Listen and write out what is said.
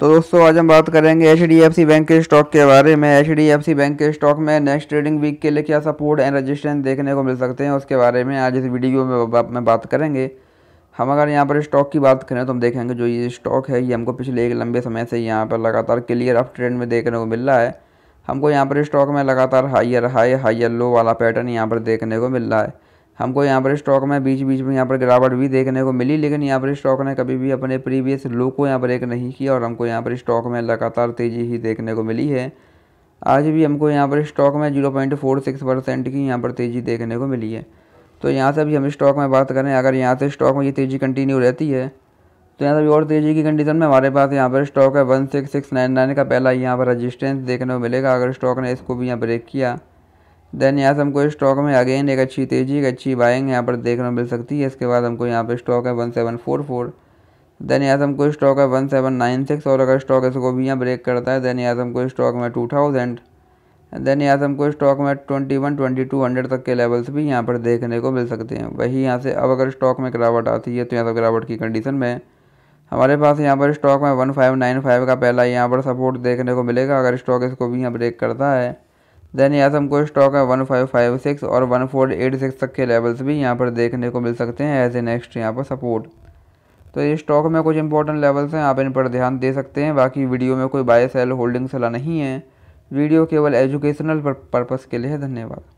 तो दोस्तों आज हम बात करेंगे एच बैंक के स्टॉक के बारे में एच बैंक के स्टॉक में नेक्स्ट ट्रेडिंग वीक के लिए क्या सपोर्ट एंड रजिस्ट्रेंस देखने को मिल सकते हैं उसके बारे में आज इस वीडियो में बा, में बात करेंगे हम अगर यहाँ पर स्टॉक की बात करें तो हम देखेंगे जो ये स्टॉक है ये हमको पिछले एक लंबे समय से यहाँ पर लगातार क्लियर अप ट्रेंड में देखने को मिल रहा है हमको यहाँ पर स्टॉक में लगातार हाइयर हाई हाइयर लो वाला पैटर्न यहाँ पर देखने को मिल रहा है हमको यहाँ पर स्टॉक में बीच बीच में यहाँ पर गिरावट भी देखने को मिली लेकिन यहाँ पर स्टॉक ने कभी भी अपने प्रीवियस लो को यहाँ ब्रेक नहीं किया और हमको यहाँ पर स्टॉक में लगातार तेज़ी ही देखने को मिली है आज भी हमको यहाँ पर स्टॉक में zero point four six percent की यहाँ पर तेज़ी देखने को मिली है तो यहाँ से भी हम स्टॉक में बात करें अगर यहाँ से स्टॉक में ये तेज़ी कंटिन्यू रहती है तो यहाँ से भी और तेज़ी की कंडीशन में हमारे पास यहाँ पर स्टॉक है one six six nine nine का पहला यहाँ पर रजिस्टेंस देखने को मिलेगा अगर स्टॉक ने इसको भी यहाँ ब्रेक किया देन यहाँ से हमको स्टॉक में अगेन एक अच्छी तेजी एक अच्छी बाइंग यहाँ पर देखने मिल सकती है इसके बाद हमको यहाँ पर स्टॉक है one seven four four then यहाँ से हमको स्टॉक है वन सेवन नाइन सिक्स और अगर स्टॉक इसको भी यहाँ ब्रेक करता है देन यहाँ से हमको स्टॉक में टू थाउजेंड देन यहाँ से हमको स्टॉक में twenty one twenty two hundred तक के लेवल्स भी यहाँ पर देखने को मिल सकते हैं वही यहाँ से अब अगर स्टॉक में गिरावट आती है तो यहाँ से गिरावट की कंडीशन में हमारे पास यहाँ पर स्टॉक में वन फाइव नाइन फाइव का पहला यहाँ पर सपोर्ट देखने को मिलेगा अगर स्टॉक इसको भी यहाँ ब्रेक करता है देन यहाँ से हमको स्टॉक है वन फाइव फाइव सिक्स और वन फोर एट सिक्स तक के लेवल्स भी यहाँ पर देखने को मिल सकते हैं एज ए नेक्स्ट यहाँ पर सपोर्ट तो ये स्टॉक में कुछ इंपॉर्टेंट लेवल्स हैं आप इन पर ध्यान दे सकते हैं बाकी वीडियो में कोई बाय सेल होल्डिंग सलाह नहीं है वीडियो केवल एजुकेशनल पर्पस के लिए है धन्यवाद